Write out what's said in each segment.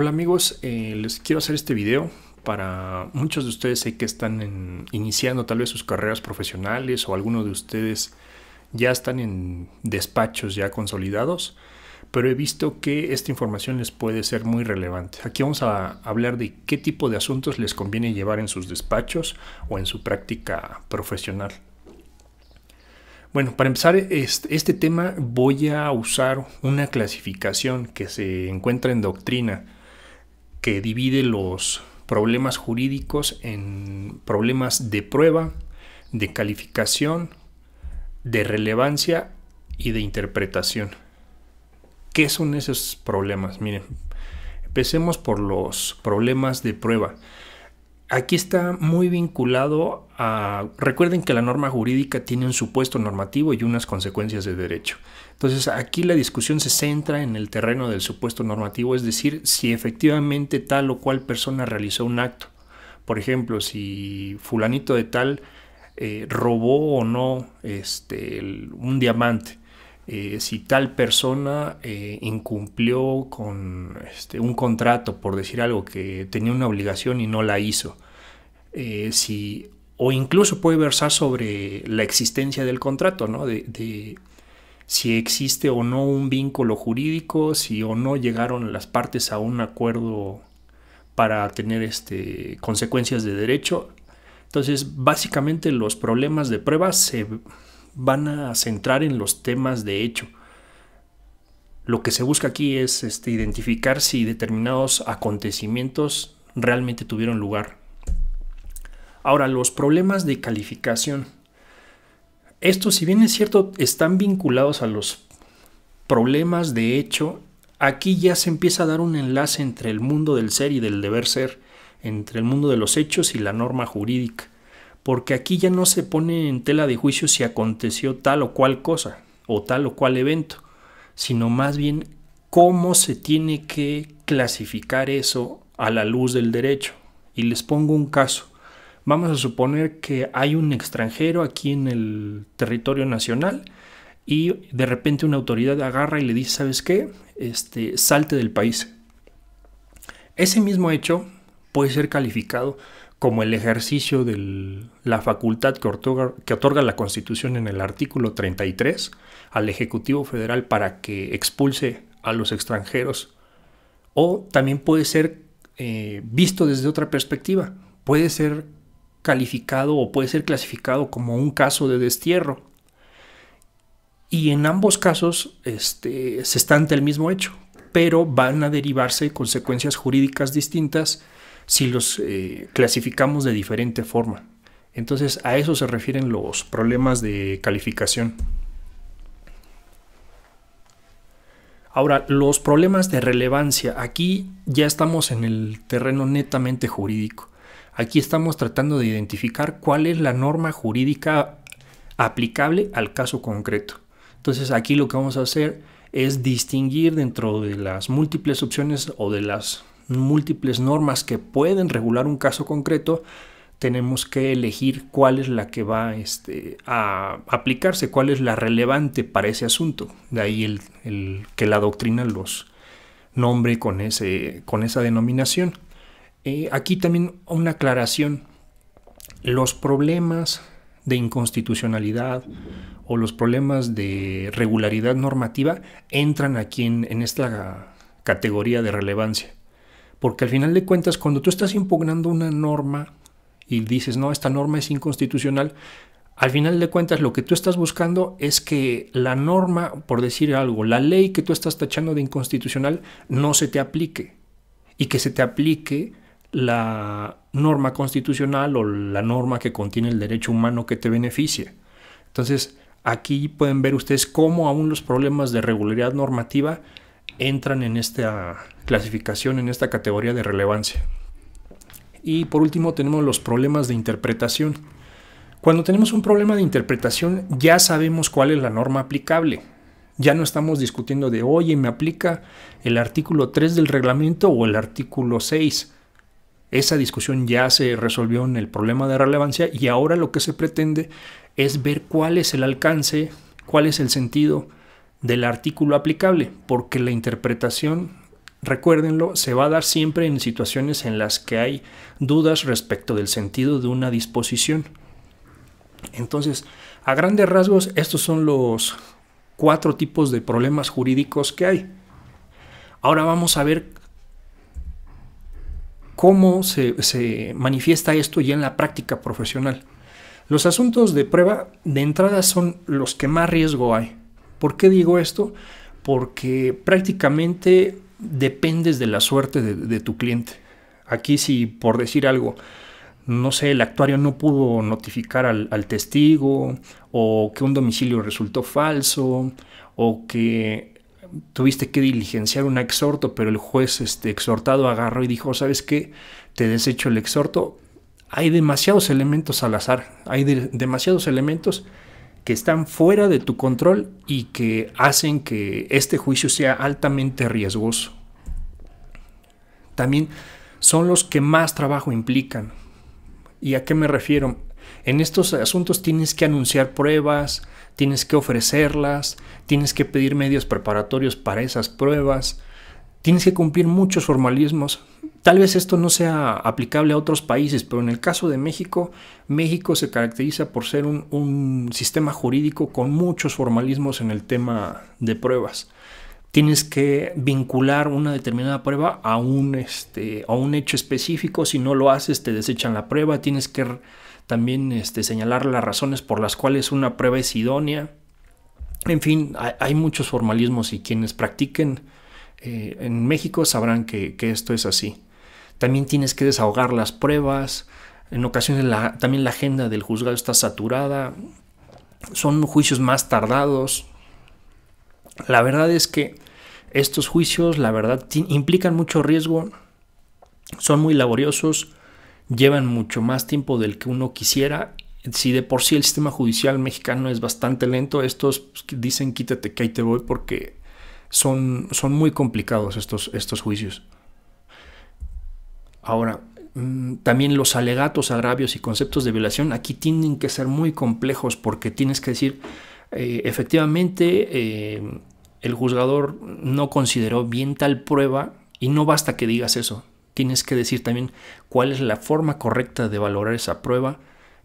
Hola amigos, eh, les quiero hacer este video para muchos de ustedes sé que están iniciando tal vez sus carreras profesionales o algunos de ustedes ya están en despachos ya consolidados, pero he visto que esta información les puede ser muy relevante. Aquí vamos a hablar de qué tipo de asuntos les conviene llevar en sus despachos o en su práctica profesional. Bueno, para empezar este, este tema voy a usar una clasificación que se encuentra en doctrina divide los problemas jurídicos en problemas de prueba, de calificación, de relevancia y de interpretación. ¿Qué son esos problemas? Miren, empecemos por los problemas de prueba aquí está muy vinculado a... Recuerden que la norma jurídica tiene un supuesto normativo y unas consecuencias de derecho. Entonces aquí la discusión se centra en el terreno del supuesto normativo, es decir, si efectivamente tal o cual persona realizó un acto. Por ejemplo, si fulanito de tal eh, robó o no este, un diamante. Eh, si tal persona eh, incumplió con este, un contrato, por decir algo, que tenía una obligación y no la hizo. Eh, o incluso puede versar sobre la existencia del contrato, ¿no? De, si existe o no un vínculo jurídico, si o no llegaron las partes a un acuerdo para tener este, consecuencias de derecho. Entonces, básicamente los problemas de pruebas se, van a centrar en los temas de hecho. Lo que se busca aquí es este, identificar si determinados acontecimientos realmente tuvieron lugar. Ahora, los problemas de calificación. Estos, si bien es cierto, están vinculados a los problemas de hecho, aquí ya se empieza a dar un enlace entre el mundo del ser y del deber ser, entre el mundo de los hechos y la norma jurídica porque aquí ya no se pone en tela de juicio si aconteció tal o cual cosa o tal o cual evento, sino más bien cómo se tiene que clasificar eso a la luz del derecho. Y les pongo un caso. Vamos a suponer que hay un extranjero aquí en el territorio nacional y de repente una autoridad agarra y le dice, ¿sabes qué? Este, salte del país. Ese mismo hecho puede ser calificado como el ejercicio de la facultad que otorga, la Constitución en el artículo 33 al Ejecutivo Federal para que expulse a los extranjeros. O también puede ser eh, visto desde otra perspectiva. Puede ser calificado o puede ser clasificado como un caso de destierro. Y en ambos casos este, se está ante el mismo hecho, pero van a derivarse consecuencias jurídicas distintas si los eh, clasificamos de diferente forma. Entonces a eso se refieren los problemas de calificación. Ahora, los problemas de relevancia. Aquí ya estamos en el terreno netamente jurídico. Aquí estamos tratando de identificar cuál es la norma jurídica aplicable al caso concreto. Entonces aquí lo que vamos a hacer es distinguir dentro de las múltiples opciones o de las múltiples normas que pueden regular un caso concreto, tenemos que elegir cuál es la que va este, a aplicarse, cuál es la relevante para ese asunto. De ahí el, que la doctrina los nombre con, ese, con esa denominación. Eh, aquí también una aclaración. Los problemas de inconstitucionalidad o los problemas de regularidad normativa entran aquí en esta categoría de relevancia. Porque al final de cuentas, cuando tú estás impugnando una norma y dices, no, esta norma es inconstitucional, al final de cuentas lo que tú estás buscando es que la norma, por decir algo, la ley que tú estás tachando de inconstitucional no se te aplique y que se te aplique la norma constitucional o la norma que contiene el derecho humano que te beneficie. Entonces, aquí pueden ver ustedes cómo aún los problemas de regularidad normativa entran en esta clasificación, en esta categoría de relevancia. Y por último tenemos los problemas de interpretación. Cuando tenemos un problema de interpretación ya sabemos cuál es la norma aplicable. Ya no estamos discutiendo de, oye, me aplica el artículo 3 del reglamento o el artículo 6. Esa discusión ya se resolvió en el problema de relevancia y ahora lo que se pretende es ver cuál es el alcance, cuál es el sentido, del artículo aplicable, porque la interpretación, recuérdenlo, se va a dar siempre en situaciones en las que hay dudas respecto del sentido de una disposición. Entonces, a grandes rasgos, estos son los cuatro tipos de problemas jurídicos que hay. Ahora vamos a ver cómo se, se, manifiesta esto ya en la práctica profesional. Los asuntos de prueba de entrada son los que más riesgo hay. ¿Por qué digo esto? Porque prácticamente dependes de la suerte de, tu cliente. Aquí si por decir algo, no sé, el actuario no pudo notificar al, testigo, o que un domicilio resultó falso, o que tuviste que diligenciar un exhorto, pero el juez este, exhortado agarró y dijo, ¿sabes qué? Te deshecho el exhorto. Hay demasiados elementos al azar, hay demasiados elementos que están fuera de tu control y que hacen que este juicio sea altamente riesgoso. También son los que más trabajo implican. ¿Y a qué me refiero? En estos asuntos tienes que anunciar pruebas, tienes que ofrecerlas, tienes que pedir medios preparatorios para esas pruebas, Tienes que cumplir muchos formalismos. Tal vez esto no sea aplicable a otros países, pero en el caso de México, México se caracteriza por ser un, sistema jurídico con muchos formalismos en el tema de pruebas tienes que vincular una determinada prueba a un, este, a un hecho específico. Si no lo haces, te desechan la prueba. Tienes que también este, señalar las razones por las cuales una prueba es idónea. En fin, hay muchos formalismos y quienes practiquen eh, en México sabrán que, esto es así. También tienes que desahogar las pruebas, en ocasiones también la agenda del juzgado está saturada, son juicios más tardados. La verdad es que estos juicios, la verdad, implican mucho riesgo, son muy laboriosos, llevan mucho más tiempo del que uno quisiera. Si de por sí el sistema judicial mexicano es bastante lento, estos pues, dicen quítate que ahí te voy porque son, son muy complicados estos, estos juicios. Ahora, mm, también los alegatos, agravios y conceptos de violación aquí tienen que ser muy complejos porque tienes que decir, eh, efectivamente, eh, el juzgador no consideró bien tal prueba y no basta que digas eso. Tienes que decir también cuál es la forma correcta de valorar esa prueba.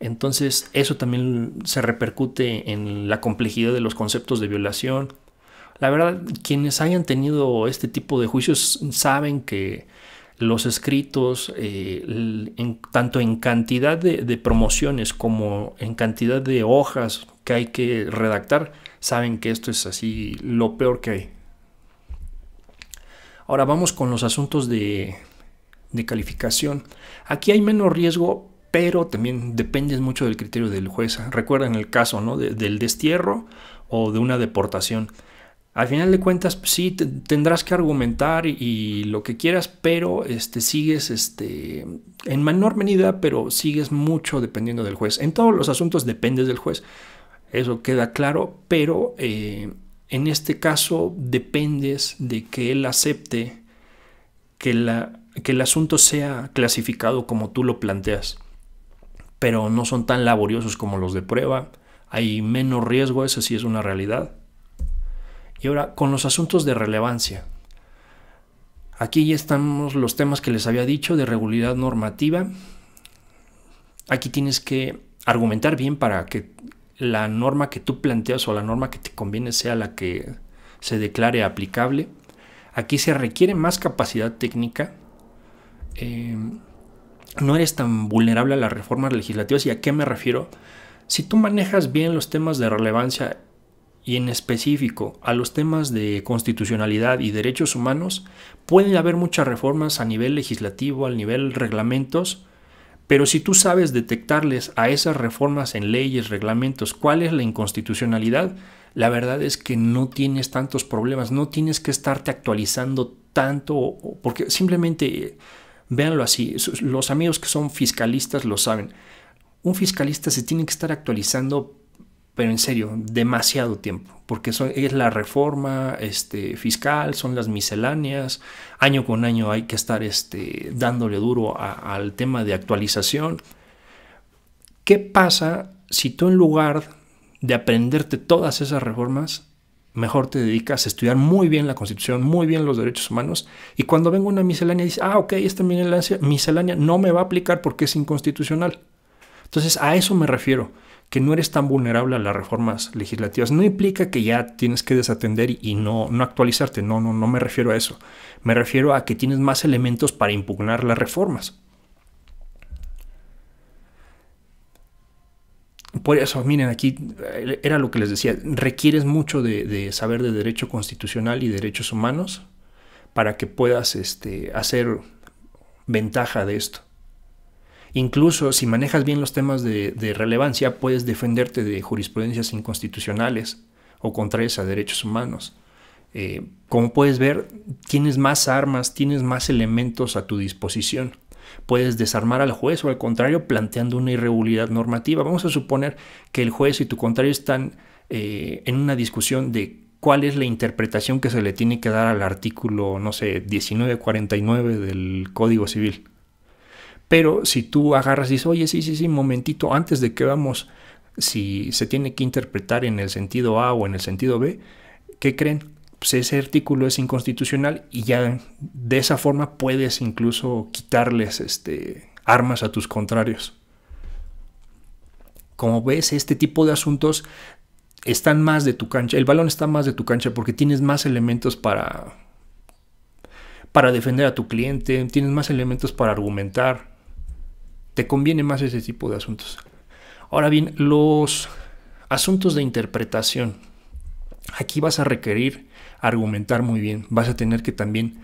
Entonces eso también se repercute en la complejidad de los conceptos de violación, la verdad, quienes hayan tenido este tipo de juicios saben que los escritos, eh, en, tanto en cantidad de, promociones como en cantidad de hojas que hay que redactar, saben que esto es así lo peor que hay. Ahora vamos con los asuntos de, calificación. Aquí hay menos riesgo, pero también depende mucho del criterio del juez. Recuerden el caso del destierro o de una deportación. Al final de cuentas, sí, tendrás que argumentar y, lo que quieras, pero este, sigues este, en menor medida, pero sigues mucho dependiendo del juez. En todos los asuntos dependes del juez, eso queda claro, pero eh, en este caso dependes de que él acepte que, la, que el asunto sea clasificado como tú lo planteas. Pero no son tan laboriosos como los de prueba, hay menos riesgo, eso sí es una realidad y ahora, con los asuntos de relevancia. Aquí ya estamos los temas que les había dicho de regularidad normativa. Aquí tienes que argumentar bien para que la norma que tú planteas o la norma que te conviene sea la que se declare aplicable. Aquí se requiere más capacidad técnica. Eh, no eres tan vulnerable a las reformas legislativas. ¿Y a qué me refiero? Si tú manejas bien los temas de relevancia y en específico a los temas de constitucionalidad y derechos humanos, pueden haber muchas reformas a nivel legislativo, al nivel reglamentos, pero si tú sabes detectarles a esas reformas en leyes, reglamentos, cuál es la inconstitucionalidad, la verdad es que no tienes tantos problemas, no tienes que estarte actualizando tanto, porque simplemente, eh, véanlo así, los amigos que son fiscalistas lo saben, un fiscalista se tiene que estar actualizando pero en serio, demasiado tiempo, porque eso es la reforma este, fiscal, son las misceláneas, año con año hay que estar este, dándole duro al tema de actualización. ¿Qué pasa si tú en lugar de aprenderte todas esas reformas, mejor te dedicas a estudiar muy bien la Constitución, muy bien los derechos humanos, y cuando venga una miscelánea dice, ah, ok, esta miscelánea no me va a aplicar porque es inconstitucional? Entonces, a eso me refiero que no eres tan vulnerable a las reformas legislativas. No implica que ya tienes que desatender y no, actualizarte, no, no, no me refiero a eso. Me refiero a que tienes más elementos para impugnar las reformas. Por eso, miren, aquí eh, era lo que les decía, requieres mucho de, saber de derecho constitucional y derechos humanos para que puedas este, hacer ventaja de esto. Incluso si manejas bien los temas de, relevancia, puedes defenderte de jurisprudencias inconstitucionales o contrarias a derechos humanos. Eh, como puedes ver, tienes más armas, tienes más elementos a tu disposición. Puedes desarmar al juez o al contrario planteando una irregularidad normativa. Vamos a suponer que el juez y tu contrario están eh, en una discusión de cuál es la interpretación que se le tiene que dar al artículo, no sé, 1949 del Código Civil. Pero si tú agarras y dices, oye, sí, sí, sí, momentito, antes de que vamos, si se tiene que interpretar en el sentido A o en el sentido B, ¿qué creen? Pues ese artículo es inconstitucional y ya de esa forma puedes incluso quitarles este, armas a tus contrarios. Como ves, este tipo de asuntos están más de tu cancha, el balón está más de tu cancha porque tienes más elementos para para defender a tu cliente, tienes más elementos para argumentar, te conviene más ese tipo de asuntos. Ahora bien, los asuntos de interpretación. Aquí vas a requerir argumentar muy bien. Vas a tener que también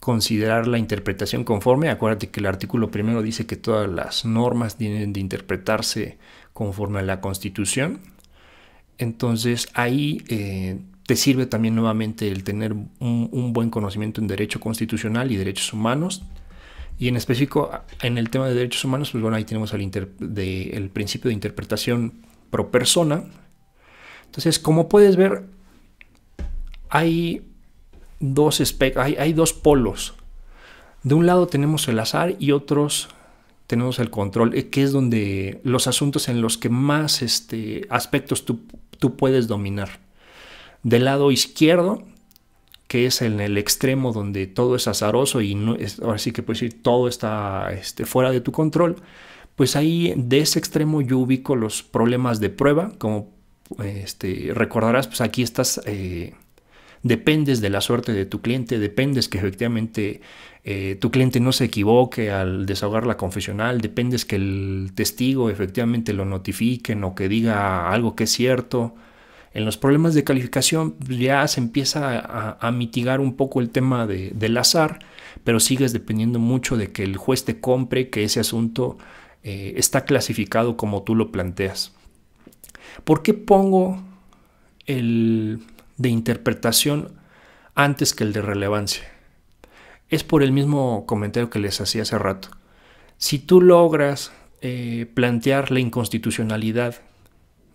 considerar la interpretación conforme. Acuérdate que el artículo primero dice que todas las normas tienen de interpretarse conforme a la Constitución. Entonces ahí eh, te sirve también nuevamente el tener un buen conocimiento en derecho constitucional y derechos humanos. Y en específico, en el tema de derechos humanos, pues bueno, ahí tenemos el, el principio de interpretación pro persona. Entonces, como puedes ver, hay dos, hay, hay dos polos. De un lado tenemos el azar y otros tenemos el control, eh, que es donde los asuntos en los que más este, aspectos tú puedes dominar. Del lado izquierdo que es en el extremo donde todo es azaroso y no ahora sí que puedes decir todo está este, fuera de tu control, pues ahí de ese extremo yo ubico los problemas de prueba, como este, recordarás, pues aquí estás... Eh, dependes de la suerte de tu cliente, dependes que efectivamente eh, tu cliente no se equivoque al desahogar la confesional, dependes que el testigo efectivamente lo notifiquen o que diga algo que es cierto en los problemas de calificación pues, ya se empieza a, mitigar un poco el tema del azar, pero sigues dependiendo mucho de que el juez te compre que ese asunto eh, está clasificado como tú lo planteas. ¿Por qué pongo el de interpretación antes que el de relevancia? Es por el mismo comentario que les hacía hace rato. Si tú logras eh, plantear la inconstitucionalidad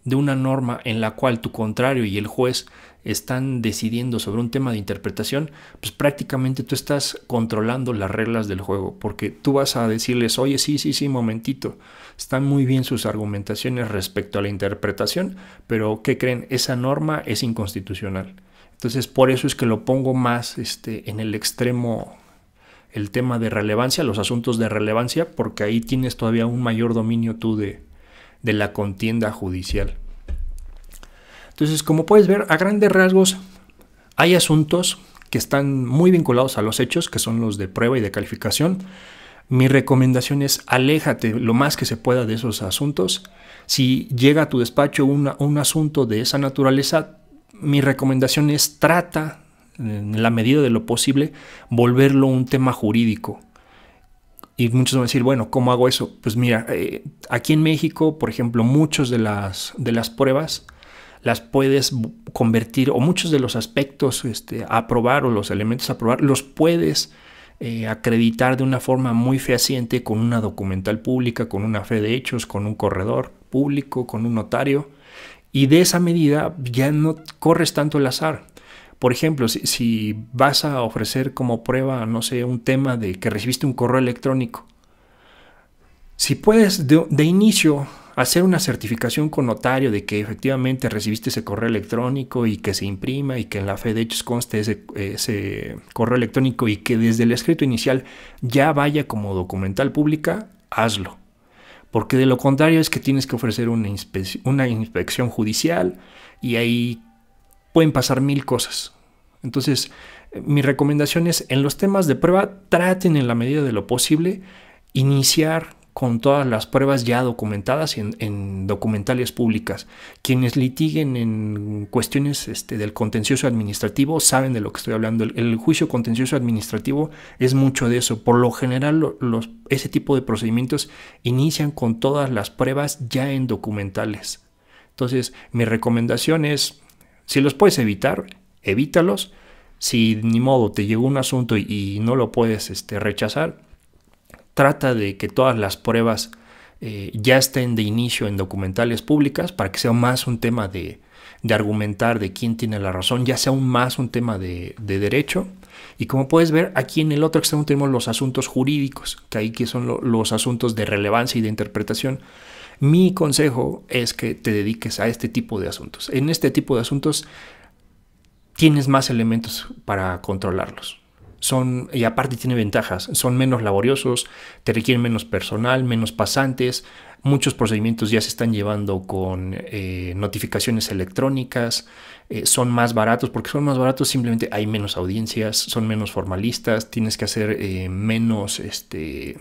de una norma en la cual tu contrario y el juez están decidiendo sobre un tema de interpretación, pues prácticamente tú estás controlando las reglas del juego, porque tú vas a decirles, oye, sí, sí, sí, momentito, están muy bien sus argumentaciones respecto a la interpretación, pero ¿qué creen? Esa norma es inconstitucional. Entonces, por eso es que lo pongo más este, en el extremo el tema de relevancia, los asuntos de relevancia, porque ahí tienes todavía un mayor dominio tú de, de la contienda judicial. Entonces, como puedes ver, a grandes rasgos hay asuntos que están muy vinculados a los hechos, que son los de prueba y de calificación. Mi recomendación es aléjate lo más que se pueda de esos asuntos. Si llega a tu despacho un asunto de esa naturaleza, mi recomendación es trata, en la medida de lo posible, volverlo un tema jurídico y muchos van a decir, bueno, ¿cómo hago eso? Pues mira, eh, aquí en México, por ejemplo, muchas de las, de las pruebas las puedes convertir o muchos de los aspectos este, a probar o los elementos a probar los puedes eh, acreditar de una forma muy fehaciente con una documental pública, con una fe de hechos, con un corredor público, con un notario. Y de esa medida ya no corres tanto el azar. Por ejemplo, si, vas a ofrecer como prueba, no sé, un tema de que recibiste un correo electrónico, si puedes de, inicio hacer una certificación con notario de que efectivamente recibiste ese correo electrónico y que se imprima y que en la fe de hechos conste ese, correo electrónico y que desde el escrito inicial ya vaya como documental pública, hazlo. Porque de lo contrario es que tienes que ofrecer una, una inspección judicial y ahí pueden pasar mil cosas. Entonces, mi recomendación es, en los temas de prueba, traten en la medida de lo posible iniciar con todas las pruebas ya documentadas en, en documentales públicas. Quienes litiguen en cuestiones este, del contencioso administrativo saben de lo que estoy hablando. El, juicio contencioso administrativo es mucho de eso. Por lo general, ese tipo de procedimientos inician con todas las pruebas ya en documentales. Entonces, mi recomendación es si los puedes evitar, evítalos. Si ni modo te llegó un asunto y, no lo puedes este, rechazar, trata de que todas las pruebas eh, ya estén de inicio en documentales públicas para que sea más un tema de, de argumentar de quién tiene la razón, ya sea aún más un tema de, de, derecho. Y como puedes ver, aquí en el otro extremo tenemos los asuntos jurídicos, que ahí que son los asuntos de relevancia y de interpretación. Mi consejo es que te dediques a este tipo de asuntos. En este tipo de asuntos tienes más elementos para controlarlos. Son, y aparte tiene ventajas, son menos laboriosos, te requieren menos personal, menos pasantes, muchos procedimientos ya se están llevando con eh, notificaciones electrónicas, eh, son más baratos, porque son más baratos simplemente hay menos audiencias, son menos formalistas, tienes que hacer eh, menos, este,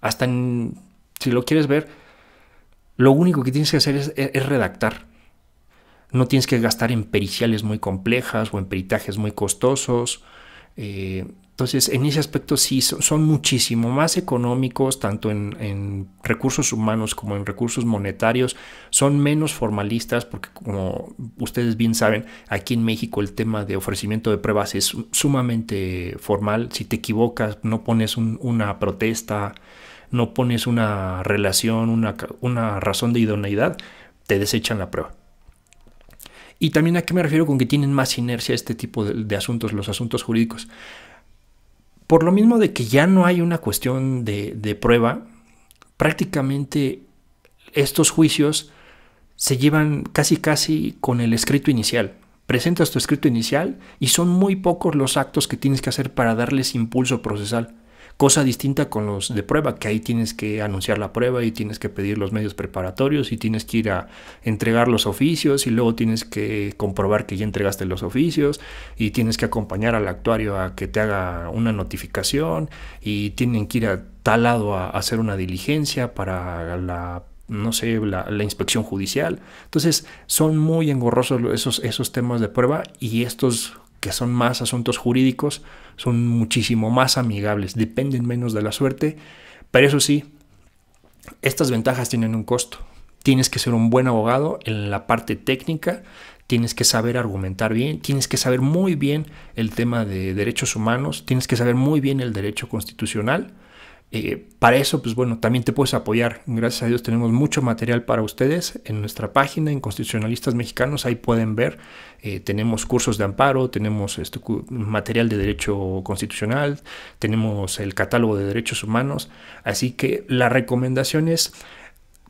hasta si lo quieres ver, lo único que tienes que hacer es, redactar. No tienes que gastar en periciales muy complejas o en peritajes muy costosos. Eh, entonces, en ese aspecto sí, son muchísimo más económicos, tanto en, recursos humanos como en recursos monetarios. Son menos formalistas porque, como ustedes bien saben, aquí en México el tema de ofrecimiento de pruebas es sumamente formal. Si te equivocas, no pones una protesta, no pones una relación, una, razón de idoneidad, te desechan la prueba. Y también a qué me refiero con que tienen más inercia este tipo de, asuntos, los asuntos jurídicos. Por lo mismo de que ya no hay una cuestión de, de prueba, prácticamente estos juicios se llevan casi casi con el escrito inicial. Presentas tu escrito inicial y son muy pocos los actos que tienes que hacer para darles impulso procesal. Cosa distinta con los de prueba, que ahí tienes que anunciar la prueba y tienes que pedir los medios preparatorios y tienes que ir a entregar los oficios y luego tienes que comprobar que ya entregaste los oficios y tienes que acompañar al actuario a que te haga una notificación y tienen que ir a tal lado a, hacer una diligencia para la no sé, la, inspección judicial. Entonces, son muy engorrosos esos, esos temas de prueba y estos que son más asuntos jurídicos, son muchísimo más amigables, dependen menos de la suerte, pero eso sí, estas ventajas tienen un costo. Tienes que ser un buen abogado en la parte técnica, tienes que saber argumentar bien, tienes que saber muy bien el tema de derechos humanos, tienes que saber muy bien el derecho constitucional eh, para eso, pues bueno, también te puedes apoyar. Gracias a Dios tenemos mucho material para ustedes en nuestra página, en Constitucionalistas Mexicanos, ahí pueden ver, eh, tenemos cursos de amparo, tenemos este, material de derecho constitucional, tenemos el catálogo de derechos humanos, así que la recomendación es,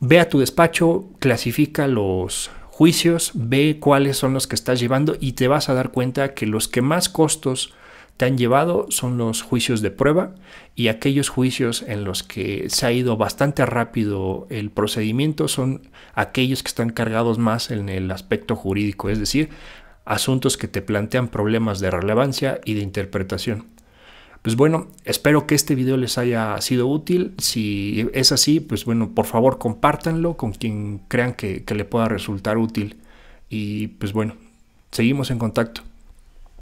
ve a tu despacho, clasifica los juicios, ve cuáles son los que estás llevando y te vas a dar cuenta que los que más costos te han llevado son los juicios de prueba y aquellos juicios en los que se ha ido bastante rápido el procedimiento son aquellos que están cargados más en el aspecto jurídico, es decir, asuntos que te plantean problemas de relevancia y de interpretación. Pues bueno, espero que este video les haya sido útil. Si es así, pues bueno, por favor compártanlo con quien crean que, que le pueda resultar útil. Y pues bueno, seguimos en contacto.